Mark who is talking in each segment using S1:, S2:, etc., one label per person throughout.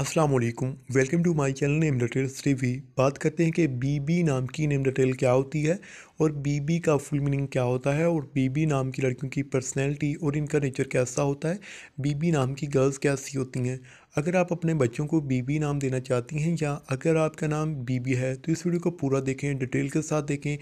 S1: अस्सलाम वालेकुम welcome to my channel name details रिवी बात करते हैं कि बीबी नाम की नेम डिटेल क्या होती है और बीबी का फुल मीनिंग क्या होता है और बीबी नाम की लड़कियों की पर्सनैलिटी और इनका नेचर कैसा होता है बीबी नाम की गर्ल्स कैसी होती हैं अगर आप अपने बच्चों को बीबी नाम देना चाहती हैं या अगर आपका नाम बीबी है तो इस वीडियो को पूरा देखें डिटेल के साथ देखें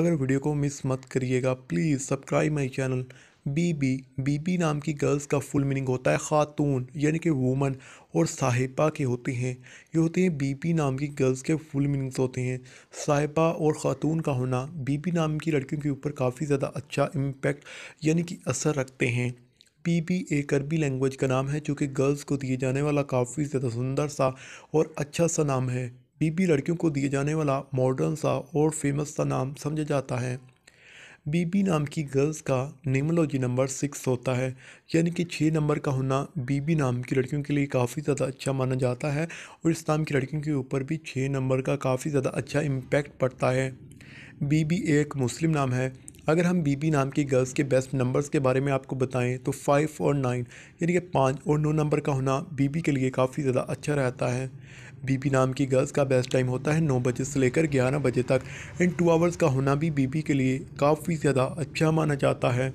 S1: अगर वीडियो को मिस मत करिएगा प्लीज़ सब्सक्राइब माई चैनल बीबी बीबी नाम की गर्ल्स का फुल मीनिंग होता है ख़ातून यानी कि वूमन और साहिबा के होते हैं ये होते हैं बीबी नाम की गर्ल्स के फुल मीनिंग्स होते हैं साहिबा और ख़ातून का होना बीबी नाम की लड़कियों के ऊपर काफ़ी ज़्यादा अच्छा इम्पेक्ट यानी कि असर रखते हैं बीबी एक अरबी लैंग्वेज का नाम है जो कि गर्ल्स को दिए जाने वाला काफ़ी ज़्यादा सुंदर सा और अच्छा सा नाम है बीबी लड़कियों को दिए जाने वाला मॉडर्न सा और फेमस सा नाम समझा जाता है बीबी नाम की गर्ल्स का नेमोलॉजी नंबर सिक्स होता है यानी कि छः नंबर का होना बीबी नाम की लड़कियों के लिए काफ़ी ज़्यादा अच्छा माना जाता है और इस नाम की लड़कियों के ऊपर भी छः नंबर का काफ़ी ज़्यादा अच्छा इम्पैक्ट पड़ता है बीबी एक मुस्लिम नाम है अगर हम बीबी नाम की गर्ल्स के बेस्ट नंबर्स के बारे में आपको बताएं तो फाइव और नाइन यानी कि पाँच और नौ नंबर का होना बीबी के लिए काफ़ी ज़्यादा अच्छा रहता है बीबी नाम की गर्ल्स का बेस्ट टाइम होता है नौ बजे से लेकर ग्यारह बजे तक एंड टू आवर्स का होना भी बीबी के लिए काफ़ी ज़्यादा अच्छा माना जाता है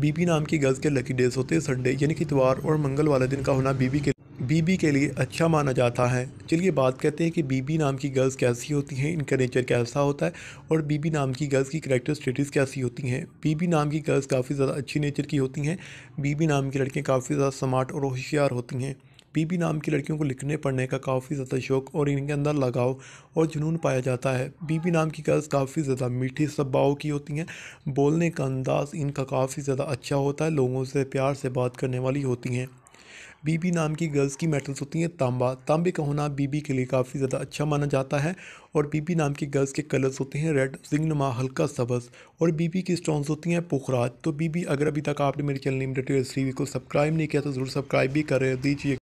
S1: बीबी नाम की गर्ल्स के लकी डेज होते हैं संडे यानी कि इतवार और मंगल वाले दिन का होना बीबी के बीबी के लिए अच्छा माना जाता है चलिए बात करते हैं कि बीबी नाम की गर्ल्स कैसी होती हैं इनका नेचर कैसा होता है और बीबी नाम की गर्ल्स की करेक्टर स्टेटस कैसी होती हैं बीबी नाम की गर्ल्स काफ़ी ज़्यादा अच्छी नेचर की होती हैं बीबी नाम की लड़कियाँ काफ़ी ज़्यादा स्मार्ट और होशियार होती हैं बीबी नाम की लड़कियों को लिखने पढ़ने का काफ़ी ज़्यादा शौक और इनके अंदर लगाव और जुनून पाया जाता है बीबी नाम की गर्ल्स काफ़ी ज़्यादा मीठी स्वभाव की होती हैं बोलने का अंदाज़ इनका काफ़ी ज़्यादा अच्छा होता है लोगों से प्यार से बात करने वाली होती हैं बीबी नाम की गर्ल्स की मेटल्स होती हैं तांबा तांबे का होना बीबी के लिए काफ़ी ज़्यादा अच्छा माना जाता है और बीबी नाम की गर्ल्स के कलर्स होते हैं रेड जिंगनमा हल्का सबस और बीबी की स्टोन्स होती हैं पुखराज तो बीबी अगर अभी तक आपने मेरे चैनल लिमिटेड टीवी को सब्सक्राइब नहीं किया तो ज़रूर सब्सक्राइब भी कर दीजिए